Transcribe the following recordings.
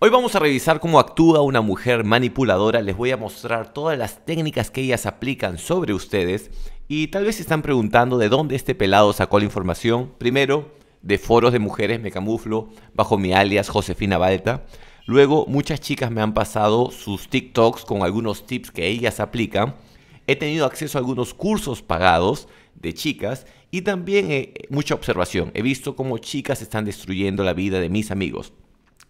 Hoy vamos a revisar cómo actúa una mujer manipuladora, les voy a mostrar todas las técnicas que ellas aplican sobre ustedes y tal vez se están preguntando de dónde este pelado sacó la información. Primero, de foros de mujeres me camuflo bajo mi alias Josefina Balta. Luego, muchas chicas me han pasado sus TikToks con algunos tips que ellas aplican. He tenido acceso a algunos cursos pagados de chicas y también eh, mucha observación. He visto cómo chicas están destruyendo la vida de mis amigos.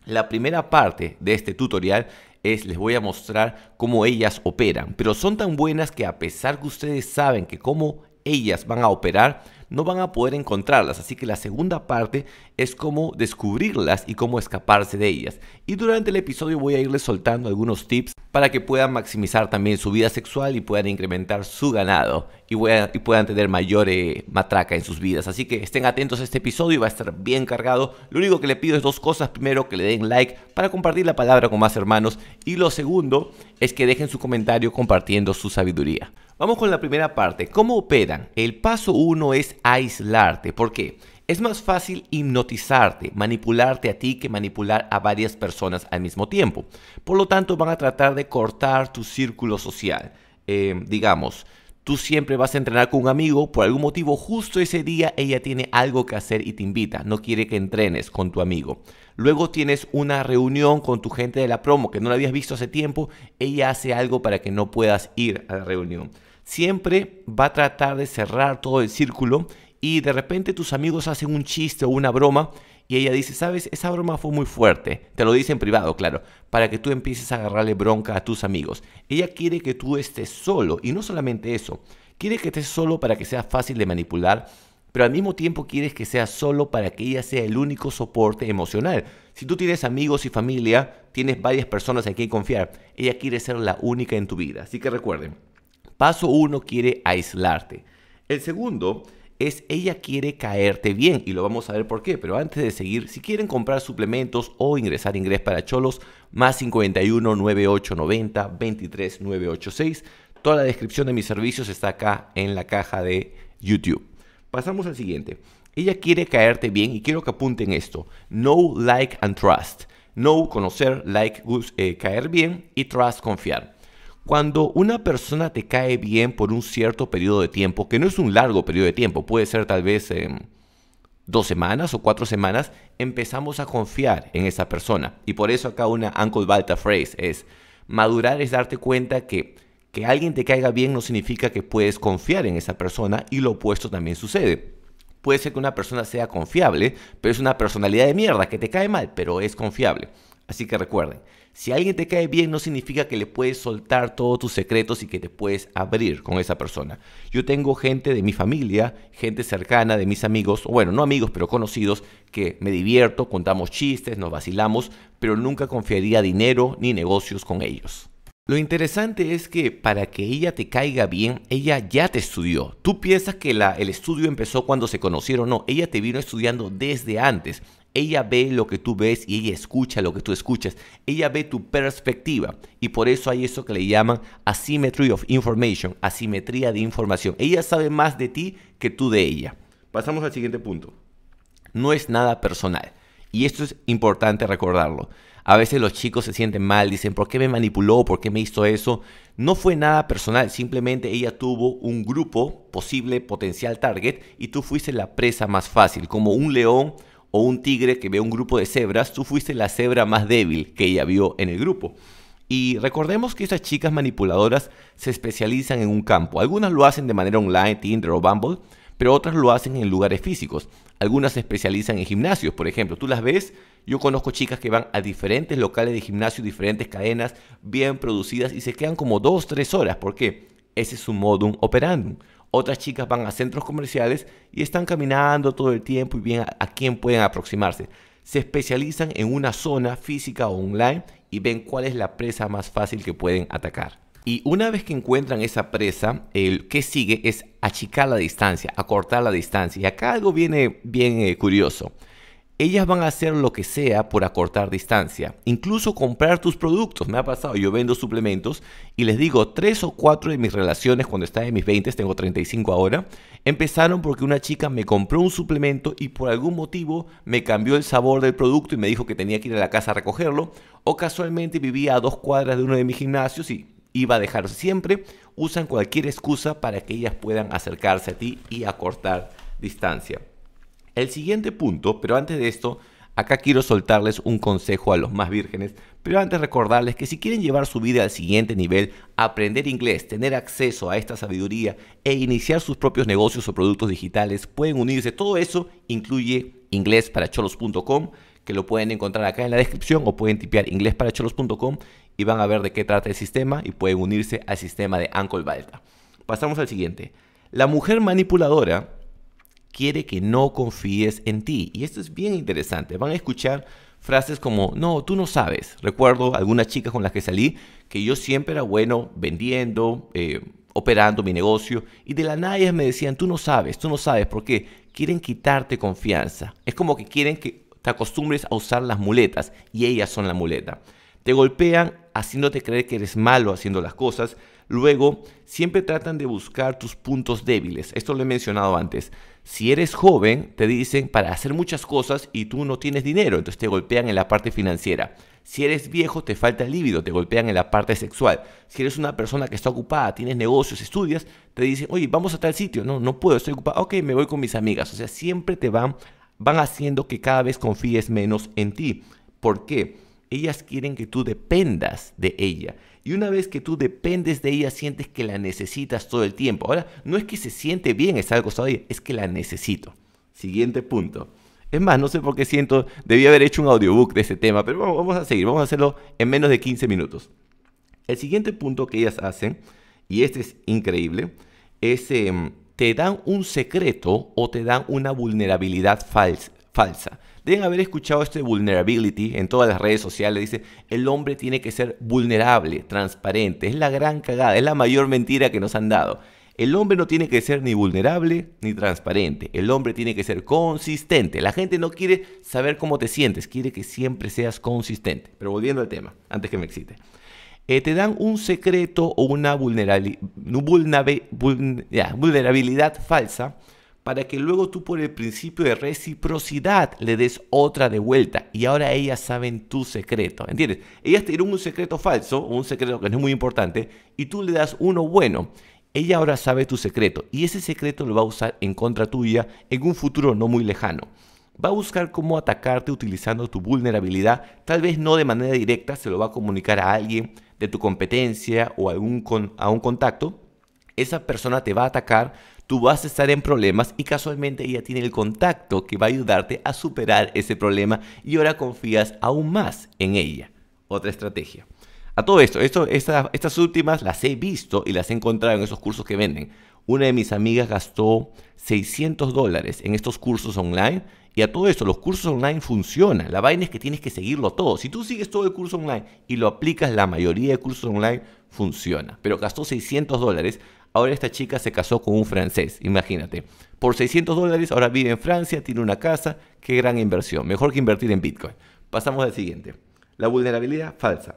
La primera parte de este tutorial es les voy a mostrar cómo ellas operan, pero son tan buenas que a pesar que ustedes saben que cómo ellas van a operar, no van a poder encontrarlas. Así que la segunda parte es cómo descubrirlas y cómo escaparse de ellas. Y durante el episodio voy a irles soltando algunos tips para que puedan maximizar también su vida sexual y puedan incrementar su ganado y, puedan, tener mayor eh, matraca en sus vidas. Así que estén atentos a este episodio, va a estar bien cargado. Lo único que le pido es dos cosas. Primero, que le den like para compartir la palabra con más hermanos. Y lo segundo es que dejen su comentario compartiendo su sabiduría. Vamos con la primera parte. ¿Cómo operan? El paso uno es aislarte. ¿Por qué? Es más fácil hipnotizarte, manipularte a ti que manipular a varias personas al mismo tiempo. Por lo tanto, van a tratar de cortar tu círculo social. Eh, digamos, Tú siempre vas a entrenar con un amigo, por algún motivo justo ese día ella tiene algo que hacer y te invita, no quiere que entrenes con tu amigo. Luego tienes una reunión con tu gente de la promo que no la habías visto hace tiempo, ella hace algo para que no puedas ir a la reunión siempre va a tratar de cerrar todo el círculo y de repente tus amigos hacen un chiste o una broma y ella dice, sabes, esa broma fue muy fuerte, te lo dice en privado, claro, para que tú empieces a agarrarle bronca a tus amigos. Ella quiere que tú estés solo y no solamente eso, quiere que estés solo para que sea fácil de manipular, pero al mismo tiempo quieres que seas solo para que ella sea el único soporte emocional. Si tú tienes amigos y familia, tienes varias personas en quien confiar, ella quiere ser la única en tu vida, así que recuerden. Paso uno, quiere aislarte. El segundo es ella quiere caerte bien y lo vamos a ver por qué, pero antes de seguir, si quieren comprar suplementos o ingresar ingres para cholos, más 51 9890 986. Toda la descripción de mis servicios está acá en la caja de YouTube. Pasamos al siguiente. Ella quiere caerte bien y quiero que apunten esto. No like and trust. No conocer, like eh, caer bien y trust confiar. Cuando una persona te cae bien por un cierto periodo de tiempo, que no es un largo periodo de tiempo, puede ser tal vez em, dos semanas o cuatro semanas, empezamos a confiar en esa persona. Y por eso acá una Uncle Balta phrase es, madurar es darte cuenta que que alguien te caiga bien no significa que puedes confiar en esa persona y lo opuesto también sucede. Puede ser que una persona sea confiable, pero es una personalidad de mierda que te cae mal, pero es confiable. Así que recuerden, si alguien te cae bien no significa que le puedes soltar todos tus secretos y que te puedes abrir con esa persona. Yo tengo gente de mi familia, gente cercana de mis amigos, bueno, no amigos, pero conocidos, que me divierto, contamos chistes, nos vacilamos, pero nunca confiaría dinero ni negocios con ellos. Lo interesante es que para que ella te caiga bien, ella ya te estudió. Tú piensas que el estudio empezó cuando se conocieron, no, ella te vino estudiando desde antes. Ella ve lo que tú ves y ella escucha lo que tú escuchas. Ella ve tu perspectiva y por eso hay eso que le llaman asymmetry of information, asimetría de información. Ella sabe más de ti que tú de ella. Pasamos al siguiente punto. No es nada personal. Y esto es importante recordarlo. A veces los chicos se sienten mal, dicen, ¿por qué me manipuló? ¿Por qué me hizo eso? No fue nada personal, simplemente ella tuvo un grupo posible, potencial target, y tú fuiste la presa más fácil, como un león o un tigre que ve un grupo de cebras, tú fuiste la cebra más débil que ella vio en el grupo. Y recordemos que esas chicas manipuladoras se especializan en un campo. Algunas lo hacen de manera online, Tinder o Bumble, pero otras lo hacen en lugares físicos. Algunas se especializan en gimnasios, por ejemplo. Tú las ves, yo conozco chicas que van a diferentes locales de gimnasio, diferentes cadenas bien producidas y se quedan como dos, tres horas. porque Ese es su modum operandum. Otras chicas van a centros comerciales y están caminando todo el tiempo y ven a, quién pueden aproximarse. Se especializan en una zona física o online y ven cuál es la presa más fácil que pueden atacar. Y una vez que encuentran esa presa, el que sigue es achicar la distancia, acortar la distancia. Y acá algo viene bien eh, curioso ellas van a hacer lo que sea por acortar distancia. Incluso comprar tus productos. Me ha pasado, yo vendo suplementos y les digo, tres o cuatro de mis relaciones cuando estaba en mis 20, tengo 35 ahora, empezaron porque una chica me compró un suplemento y por algún motivo me cambió el sabor del producto y me dijo que tenía que ir a la casa a recogerlo. O casualmente vivía a dos cuadras de uno de mis gimnasios y iba a dejar siempre. Usan cualquier excusa para que ellas puedan acercarse a ti y acortar distancia. El siguiente punto, pero antes de esto, acá quiero soltarles un consejo a los más vírgenes, pero antes recordarles que si quieren llevar su vida al siguiente nivel, aprender inglés, tener acceso a esta sabiduría e iniciar sus propios negocios o productos digitales, pueden unirse. Todo eso incluye inglesparacholos.com, que lo pueden encontrar acá en la descripción o pueden tipear inglesparacholos.com y van a ver de qué trata el sistema y pueden unirse al sistema de Ankle Balta. Pasamos al siguiente. La mujer manipuladora quiere que no confíes en ti. Y esto es bien interesante. Van a escuchar frases como, no, tú no sabes. Recuerdo algunas chicas con las que salí que yo siempre era bueno vendiendo, eh, operando mi negocio, y de la nada me decían, tú no sabes, tú no sabes, porque quieren quitarte confianza. Es como que quieren que te acostumbres a usar las muletas, y ellas son la muleta. Te golpean haciéndote creer que eres malo haciendo las cosas, Luego, siempre tratan de buscar tus puntos débiles. Esto lo he mencionado antes. Si eres joven, te dicen para hacer muchas cosas y tú no tienes dinero, entonces te golpean en la parte financiera. Si eres viejo, te falta el líbido, te golpean en la parte sexual. Si eres una persona que está ocupada, tienes negocios, estudias, te dicen, oye, vamos a tal sitio. No, no puedo, estoy ocupada. Ok, me voy con mis amigas. O sea, siempre te van, van haciendo que cada vez confíes menos en ti. ¿Por qué? Ellas quieren que tú dependas de ella y una vez que tú dependes de ella, sientes que la necesitas todo el tiempo. Ahora, no es que se siente bien estar acostado de ella, es que la necesito. Siguiente punto. Es más, no sé por qué siento, debí haber hecho un audiobook de ese tema, pero vamos a seguir, vamos a hacerlo en menos de 15 minutos. El siguiente punto que ellas hacen, y este es increíble, es em, te dan un secreto o te dan una vulnerabilidad falsa. Deben haber escuchado este vulnerability en todas las redes sociales. Dice, el hombre tiene que ser vulnerable, transparente. Es la gran cagada, es la mayor mentira que nos han dado. El hombre no tiene que ser ni vulnerable ni transparente. El hombre tiene que ser consistente. La gente no quiere saber cómo te sientes, quiere que siempre seas consistente. Pero volviendo al tema, antes que me excite. Eh, te dan un secreto o una vulnerabilidad falsa para que luego tú por el principio de reciprocidad le des otra de vuelta y ahora ellas saben tu secreto, ¿entiendes? Ellas te dieron un secreto falso, un secreto que no es muy importante, y tú le das uno bueno. Ella ahora sabe tu secreto y ese secreto lo va a usar en contra tuya en un futuro no muy lejano va a buscar cómo atacarte utilizando tu vulnerabilidad, tal vez no de manera directa, se lo va a comunicar a alguien de tu competencia o a, algún a un contacto. Esa persona te va a atacar tú vas a estar en problemas y casualmente ella tiene el contacto que va a ayudarte a superar ese problema y ahora confías aún más en ella. Otra estrategia. A todo esto, estas últimas las he visto y las he encontrado en esos cursos que venden. Una de mis amigas gastó 600 dólares en estos cursos online y a todo esto, los cursos online funcionan. La vaina es que tienes que seguirlo todo. Si tú sigues todo el curso online y lo aplicas, la mayoría de cursos online funciona. Pero gastó 600 dólares Ahora esta chica se casó con un francés, imagínate. Por 600 dólares ahora vive en Francia, tiene una casa, qué gran inversión. Mejor que invertir en Bitcoin. Pasamos al siguiente. La vulnerabilidad falsa.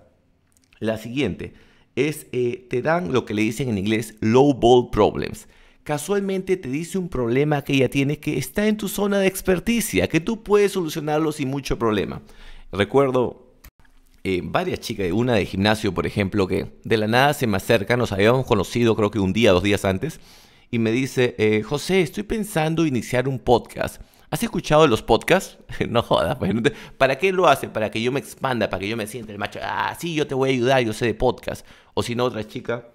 La siguiente es, eh, te dan lo que le dicen en inglés low ball problems. Casualmente te dice un problema que ella tiene que está en tu zona de experticia, que tú puedes solucionarlo sin mucho problema. Recuerdo eh, varias chicas, una de gimnasio, por ejemplo, que de la nada se me acerca, nos habíamos conocido creo que un día, dos días antes, y me dice, eh, José, estoy pensando iniciar un podcast. ¿Has escuchado los podcasts? no jodas, pues, ¿para qué lo hace? Para que yo me expanda, para que yo me sienta el macho, ah, sí, yo te voy a ayudar, yo sé de podcast. O si no, otra chica,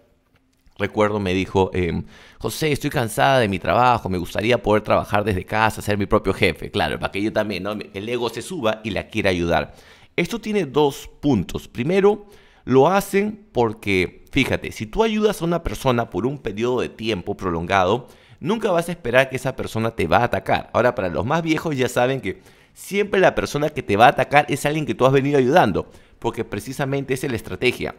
recuerdo, me dijo, em, José, estoy cansada de mi trabajo, me gustaría poder trabajar desde casa, ser mi propio jefe, claro, para que yo también, el ego se suba y la quiera ayudar. Esto tiene dos puntos. Primero, lo hacen porque, fíjate, si tú ayudas a una persona por un periodo de tiempo prolongado, nunca vas a esperar que esa persona te va a atacar. Ahora, para los más viejos ya saben que siempre la persona que te va a atacar es alguien que tú has venido ayudando, porque precisamente esa es la estrategia.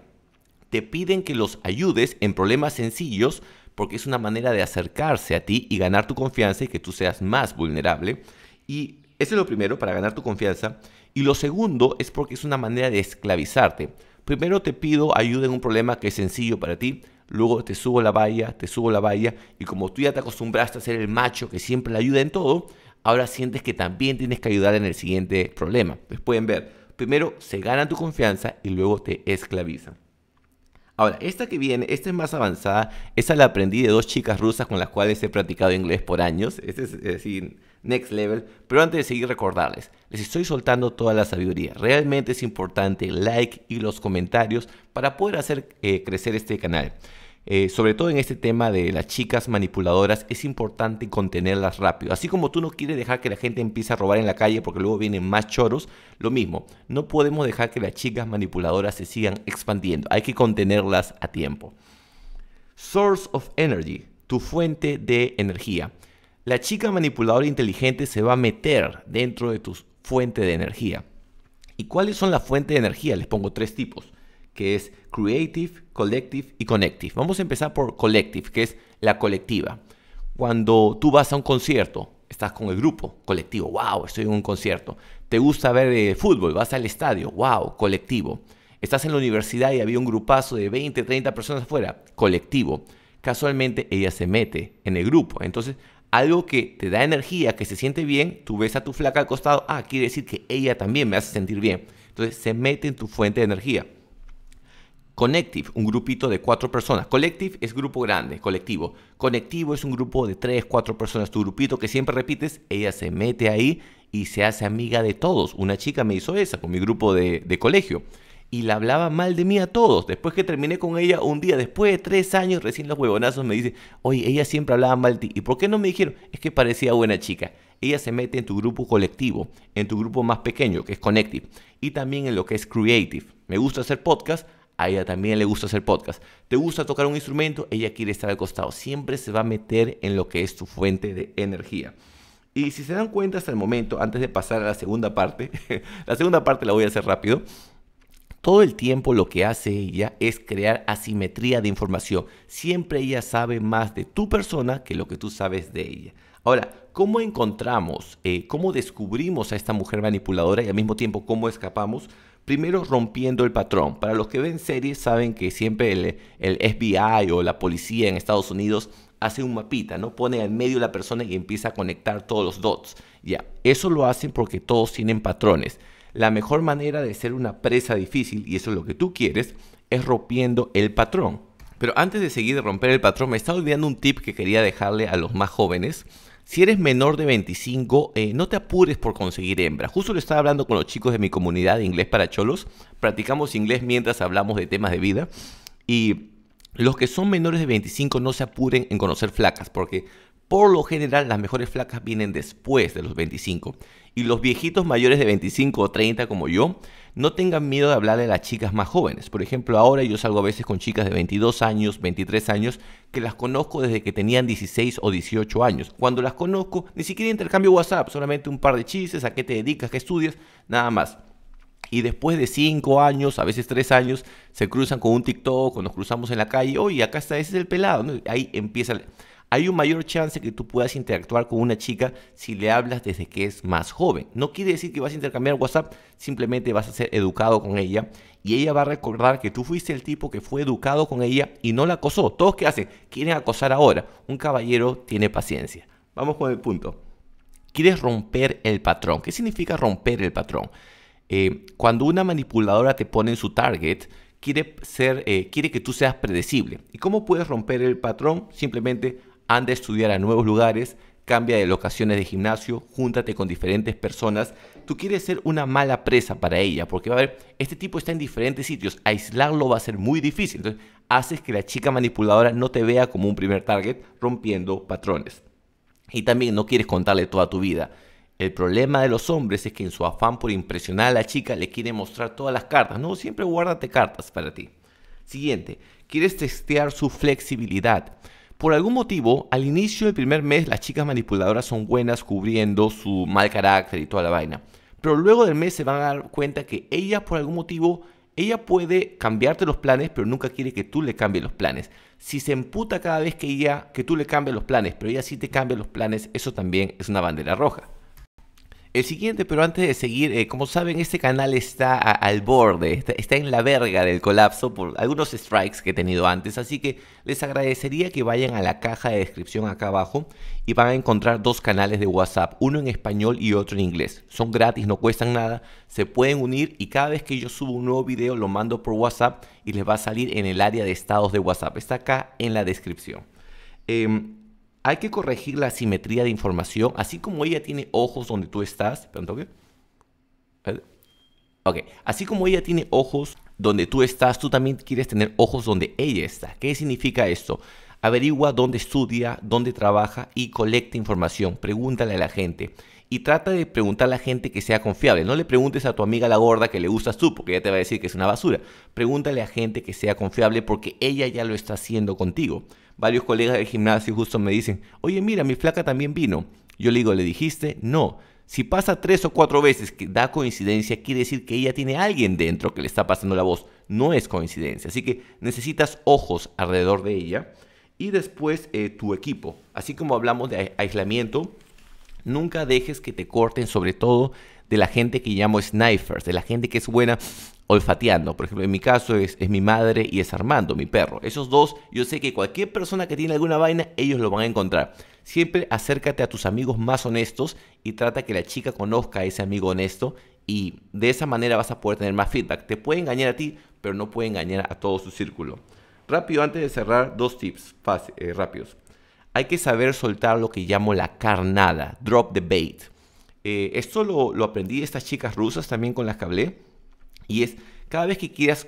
Te piden que los ayudes en problemas sencillos porque es una manera de acercarse a ti y ganar tu confianza y que tú seas más vulnerable. Y eso es lo primero para ganar tu confianza. Y lo segundo es porque es una manera de esclavizarte. Primero te pido ayuda en un problema que es sencillo para ti, luego te subo la valla, te subo la valla, y como tú ya te acostumbraste a ser el macho que siempre le ayuda en todo, ahora sientes que también tienes que ayudar en el siguiente problema. Pues pueden ver, primero se gana tu confianza y luego te esclavizan. Ahora, esta que viene, esta es más avanzada, esa la aprendí de dos chicas rusas con las cuales he practicado inglés por años, este es, next level, pero antes de seguir recordarles, les estoy soltando toda la sabiduría, realmente es importante el like y los comentarios para poder hacer eh, crecer este canal. Eh, sobre todo en este tema de las chicas manipuladoras, es importante contenerlas rápido. Así como tú no quieres dejar que la gente empiece a robar en la calle porque luego vienen más choros, lo mismo, no podemos dejar que las chicas manipuladoras se sigan expandiendo, hay que contenerlas a tiempo. Source of Energy, tu fuente de energía. La chica manipuladora inteligente se va a meter dentro de tu fuente de energía. ¿Y cuáles son las fuentes de energía? Les pongo tres tipos que es Creative, Collective y Connective. Vamos a empezar por Collective, que es la colectiva. Cuando tú vas a un concierto, estás con el grupo, colectivo, wow, estoy en un concierto. Te gusta ver eh, fútbol, vas al estadio, wow, colectivo. Estás en la universidad y había un grupazo de 20, 30 personas afuera, colectivo. Casualmente ella se mete en el grupo. Entonces, algo que te da energía, que se siente bien, tú ves a tu flaca al costado, ah, quiere decir que ella también me hace sentir bien. Entonces, se mete en tu fuente de energía. Connective, un grupito de cuatro personas. Collective es grupo grande, colectivo. Conectivo es un grupo de tres, cuatro personas. Tu grupito que siempre repites, ella se mete ahí y se hace amiga de todos. Una chica me hizo esa con mi grupo de, de colegio. Y la hablaba mal de mí a todos. Después que terminé con ella un día, después de tres años, recién los huevonazos me dice, oye, ella siempre hablaba mal de ti. ¿Y por qué no me dijeron? Es que parecía buena chica ella se mete en tu grupo colectivo, en tu grupo más pequeño, que es Connective, y también en lo que es Creative. Me gusta hacer podcast, a ella también le gusta hacer podcast. ¿Te gusta tocar un instrumento? Ella quiere estar al costado. Siempre se va a meter en lo que es tu fuente de energía. Y si se dan cuenta hasta el momento, antes de pasar a la segunda parte, la segunda parte la voy a hacer rápido. Todo el tiempo lo que hace ella es crear asimetría de información. Siempre ella sabe más de tu persona que lo que tú sabes de ella. Ahora, ¿cómo encontramos, eh, cómo descubrimos a esta mujer manipuladora y al mismo tiempo cómo escapamos? Primero rompiendo el patrón. Para los que ven series saben que siempre el, FBI o la policía en Estados Unidos hace un mapita, ¿no? Pone en medio la persona y empieza a conectar todos los dots. Ya, eso lo hacen porque todos tienen patrones. La mejor manera de ser una presa difícil, y eso es lo que tú quieres, es rompiendo el patrón. Pero antes de seguir de romper el patrón, me estaba olvidando un tip que quería dejarle a los más jóvenes si eres menor de 25, eh, no te apures por conseguir hembra. Justo lo estaba hablando con los chicos de mi comunidad de inglés para cholos. Practicamos inglés mientras hablamos de temas de vida. Y los que son menores de 25 no se apuren en conocer flacas, porque por lo general, las mejores flacas vienen después de los 25. Y los viejitos mayores de 25 o 30 como yo, no tengan miedo de hablarle a las chicas más jóvenes. Por ejemplo, ahora yo salgo a veces con chicas de 22 años, 23 años, que las conozco desde que tenían 16 o 18 años. Cuando las conozco, ni siquiera intercambio WhatsApp, solamente un par de chistes, a qué te dedicas, qué estudias, nada más. Y después de 5 años, a veces 3 años, se cruzan con un TikTok o nos cruzamos en la calle. Oye, acá está, ese es el pelado. Ahí empieza hay un mayor chance que tú puedas interactuar con una chica si le hablas desde que es más joven. No quiere decir que vas a intercambiar WhatsApp, simplemente vas a ser educado con ella y ella va a recordar que tú fuiste el tipo que fue educado con ella y no la acosó. Todos que hacen, quieren acosar ahora. Un caballero tiene paciencia. Vamos con el punto. Quieres romper el patrón. ¿Qué significa romper el patrón? Eh, cuando una manipuladora te pone en su target, quiere, ser, eh, quiere que tú seas predecible. ¿Y cómo puedes romper el patrón? Simplemente anda a estudiar a nuevos lugares, cambia de locaciones de gimnasio, júntate con diferentes personas. Tú quieres ser una mala presa para ella, porque va a ver, este tipo está en diferentes sitios, aislarlo va a ser muy difícil. Entonces, haces que la chica manipuladora no te vea como un primer target, rompiendo patrones. Y también no quieres contarle toda tu vida. El problema de los hombres es que en su afán por impresionar a la chica le quiere mostrar todas las cartas. No, siempre guárdate cartas para ti. Siguiente, quieres testear su flexibilidad. Por algún motivo, al inicio del primer mes las chicas manipuladoras son buenas cubriendo su mal carácter y toda la vaina. Pero luego del mes se van a dar cuenta que ella por algún motivo, ella puede cambiarte los planes, pero nunca quiere que tú le cambies los planes. Si se emputa cada vez que ella, que tú le cambies los planes, pero ella sí te cambia los planes, eso también es una bandera roja. El siguiente, pero antes de seguir, eh, como saben, este canal está al borde, está, en la verga del colapso por algunos strikes que he tenido antes, así que les agradecería que vayan a la caja de descripción acá abajo y van a encontrar dos canales de WhatsApp, uno en español y otro en inglés. Son gratis, no cuestan nada, se pueden unir y cada vez que yo subo un nuevo video lo mando por WhatsApp y les va a salir en el área de estados de WhatsApp. Está acá en la descripción. Em, hay que corregir la simetría de información, así como ella tiene ojos donde tú estás. así como ella tiene ojos donde tú estás, tú también quieres tener ojos donde ella está. ¿Qué significa esto? Averigua dónde estudia, dónde trabaja y colecta información. Pregúntale a la gente. Y trata de preguntar a la gente que sea confiable. No le preguntes a tu amiga la gorda que le gustas tú, porque ella te va a decir que es una basura. Pregúntale a gente que sea confiable porque ella ya lo está haciendo contigo varios colegas del gimnasio justo me dicen, oye, mira, mi flaca también vino. Yo le digo, ¿le dijiste? No. Si pasa tres o cuatro veces que da coincidencia, quiere decir que ella tiene alguien dentro que le está pasando la voz. No es coincidencia. Así que necesitas ojos alrededor de ella y después eh, tu equipo. Así como hablamos de aislamiento, nunca dejes que te corten, sobre todo de la gente que llamo snipers, de la gente que es buena olfateando. Por ejemplo, en mi caso es, es, mi madre y es Armando, mi perro. Esos dos, yo sé que cualquier persona que tiene alguna vaina, ellos lo van a encontrar. Siempre acércate a tus amigos más honestos y trata que la chica conozca a ese amigo honesto y de esa manera vas a poder tener más feedback. Te puede engañar a ti, pero no puede engañar a todo su círculo. Rápido, antes de cerrar, dos tips eh, rápidos. Hay que saber soltar lo que llamo la carnada, drop the bait. Eh, esto lo, lo aprendí de estas chicas rusas también con las que hablé y es, cada vez que quieras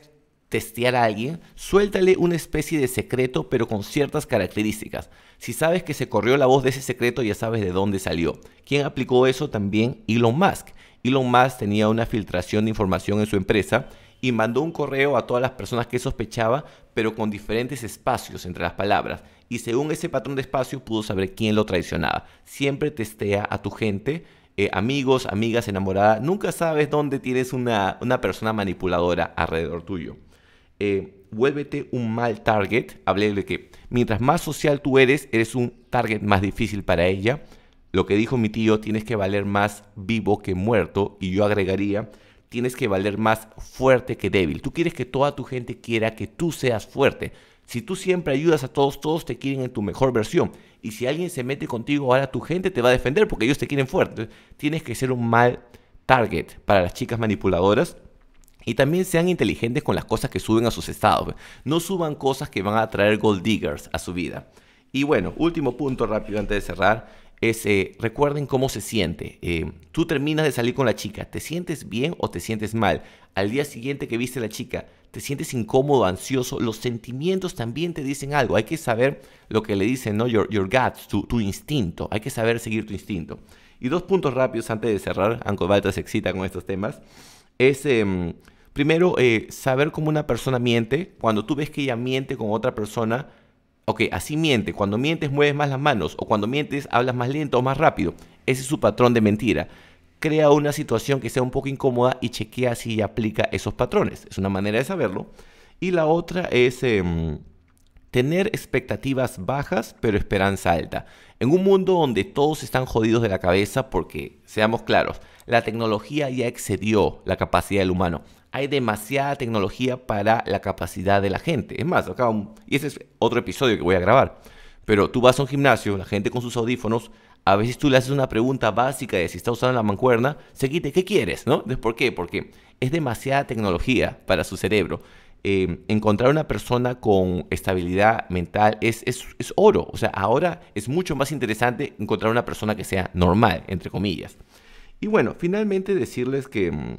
testear a alguien, suéltale una especie de secreto pero con ciertas características. Si sabes que se corrió la voz de ese secreto, ya sabes de dónde salió. ¿Quién aplicó eso? También Elon Musk. Elon Musk tenía una filtración de información en su empresa y mandó un correo a todas las personas que sospechaba, pero con diferentes espacios entre las palabras. Y según ese patrón de espacio pudo saber quién lo traicionaba. Siempre testea a tu gente eh, amigos, amigas, enamorada, nunca sabes dónde tienes una, persona manipuladora alrededor tuyo. Eh, vuélvete un mal target. Hablé de que mientras más social tú eres, eres un target más difícil para ella. Lo que dijo mi tío, tienes que valer más vivo que muerto. Y yo agregaría, tienes que valer más fuerte que débil. Tú quieres que toda tu gente quiera que tú seas fuerte. Si tú siempre ayudas a todos, todos te quieren en tu mejor versión. Y si alguien se mete contigo, ahora tu gente te va a defender porque ellos te quieren fuerte. tienes que ser un mal target para las chicas manipuladoras. Y también sean inteligentes con las cosas que suben a sus estados. No suban cosas que van a atraer gold diggers a su vida. Y bueno, último punto rápido antes de cerrar es eh, recuerden cómo se siente. Eh, tú terminas de salir con la chica, ¿te sientes bien o te sientes mal? Al día siguiente que viste a la chica, te sientes incómodo, ansioso, los sentimientos también te dicen algo. Hay que saber lo que le dicen, ¿no? Your, your guts, tu, instinto. Hay que saber seguir tu instinto. Y dos puntos rápidos antes de cerrar. Anko Balta se excita con estos temas. Es, em, primero, eh, saber cómo una persona miente. Cuando tú ves que ella miente con otra persona, ok, así miente. Cuando mientes mueves más las manos o cuando mientes hablas más lento o más rápido. Ese es su patrón de mentira crea una situación que sea un poco incómoda y chequea si aplica esos patrones. Es una manera de saberlo. Y la otra es em, tener expectativas bajas pero esperanza alta. En un mundo donde todos están jodidos de la cabeza porque, seamos claros, la tecnología ya excedió la capacidad del humano. Hay demasiada tecnología para la capacidad de la gente. Es más, acá, y ese es otro episodio que voy a grabar. Pero tú vas a un gimnasio, la gente con sus audífonos, a veces tú le haces una pregunta básica de si está usando la mancuerna, se quite, ¿qué quieres? ¿No? ¿Por qué? Porque es demasiada tecnología para su cerebro. Em, encontrar una persona con estabilidad mental es, es, oro. O sea, ahora es mucho más interesante encontrar una persona que sea normal, entre comillas. Y bueno, finalmente decirles que mm,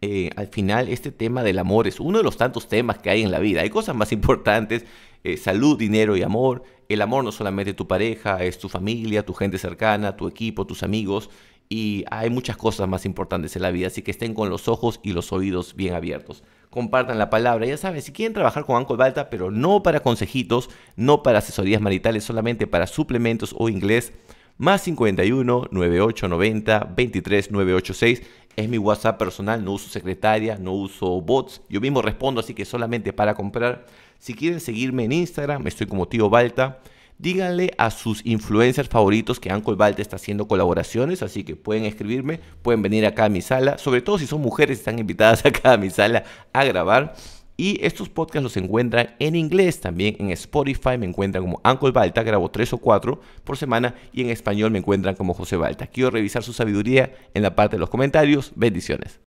eh, al final este tema del amor es uno de los tantos temas que hay en la vida. Hay cosas más importantes, eh, salud, dinero y amor el amor no solamente tu pareja, es tu familia, tu gente cercana, tu equipo, tus amigos y hay muchas cosas más importantes en la vida, así que estén con los ojos y los oídos bien abiertos. Compartan la palabra, ya saben, si quieren trabajar con Anco Balta, pero no para consejitos, no para asesorías maritales, solamente para suplementos o inglés, más 51 9890 986 es mi WhatsApp personal, no uso secretaria, no uso bots, yo mismo respondo, así que solamente para comprar si quieren seguirme en Instagram, me estoy como tío Balta. Díganle a sus influencers favoritos que Uncle Balta está haciendo colaboraciones, así que pueden escribirme, pueden venir acá a mi sala, sobre todo si son mujeres, están invitadas acá a mi sala a grabar. Y estos podcasts los encuentran en inglés también. En Spotify me encuentran como Uncle Balta, grabo tres o cuatro por semana. Y en español me encuentran como José Balta. Quiero revisar su sabiduría en la parte de los comentarios. Bendiciones.